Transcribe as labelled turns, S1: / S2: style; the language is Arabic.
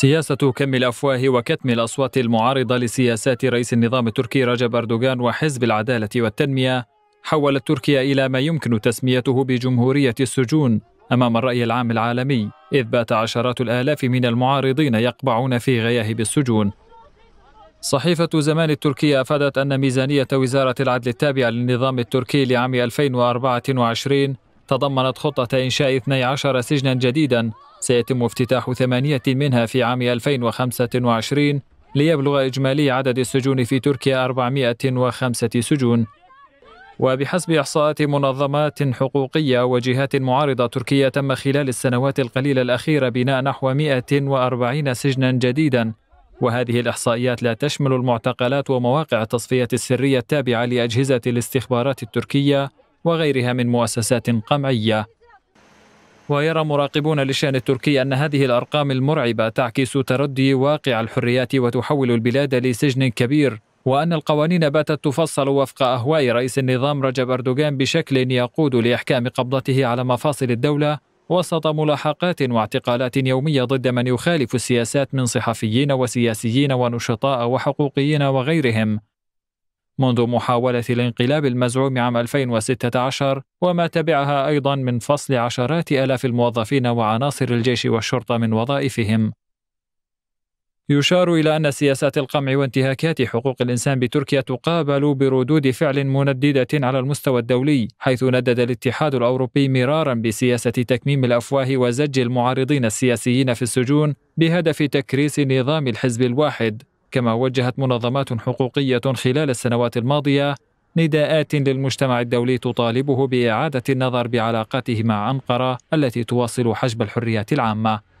S1: سياسة كم الأفواه وكتم الأصوات المعارضة لسياسات رئيس النظام التركي رجب أردوغان وحزب العدالة والتنمية حولت تركيا إلى ما يمكن تسميته بجمهورية السجون أمام الرأي العام العالمي إذ بات عشرات الآلاف من المعارضين يقبعون في غياهب السجون صحيفة زمان التركية أفادت أن ميزانية وزارة العدل التابعة للنظام التركي لعام 2024 تضمنت خطة إنشاء 12 سجنا جديدا سيتم افتتاح ثمانية منها في عام 2025 ليبلغ إجمالي عدد السجون في تركيا 405 سجون وبحسب إحصاءات منظمات حقوقية وجهات معارضة تركية تم خلال السنوات القليلة الأخيرة بناء نحو 140 سجنا جديدا وهذه الإحصائيات لا تشمل المعتقلات ومواقع التصفية السرية التابعة لأجهزة الاستخبارات التركية وغيرها من مؤسسات قمعية ويرى مراقبون للشأن التركي أن هذه الأرقام المرعبة تعكس تردي واقع الحريات وتحول البلاد لسجن كبير وأن القوانين باتت تفصل وفق أهواء رئيس النظام رجب أردوغان بشكل يقود لإحكام قبضته على مفاصل الدولة وسط ملاحقات واعتقالات يومية ضد من يخالف السياسات من صحفيين وسياسيين ونشطاء وحقوقيين وغيرهم منذ محاولة الانقلاب المزعوم عام 2016 وما تبعها أيضا من فصل عشرات آلاف الموظفين وعناصر الجيش والشرطة من وظائفهم. يشار إلى أن سياسات القمع وانتهاكات حقوق الإنسان بتركيا تقابل بردود فعل منددة على المستوى الدولي، حيث ندد الاتحاد الأوروبي مرارا بسياسة تكميم الأفواه وزج المعارضين السياسيين في السجون بهدف تكريس نظام الحزب الواحد، كما وجهت منظمات حقوقية خلال السنوات الماضية نداءات للمجتمع الدولي تطالبه بإعادة النظر بعلاقاته مع أنقرة التي تواصل حجب الحريات العامة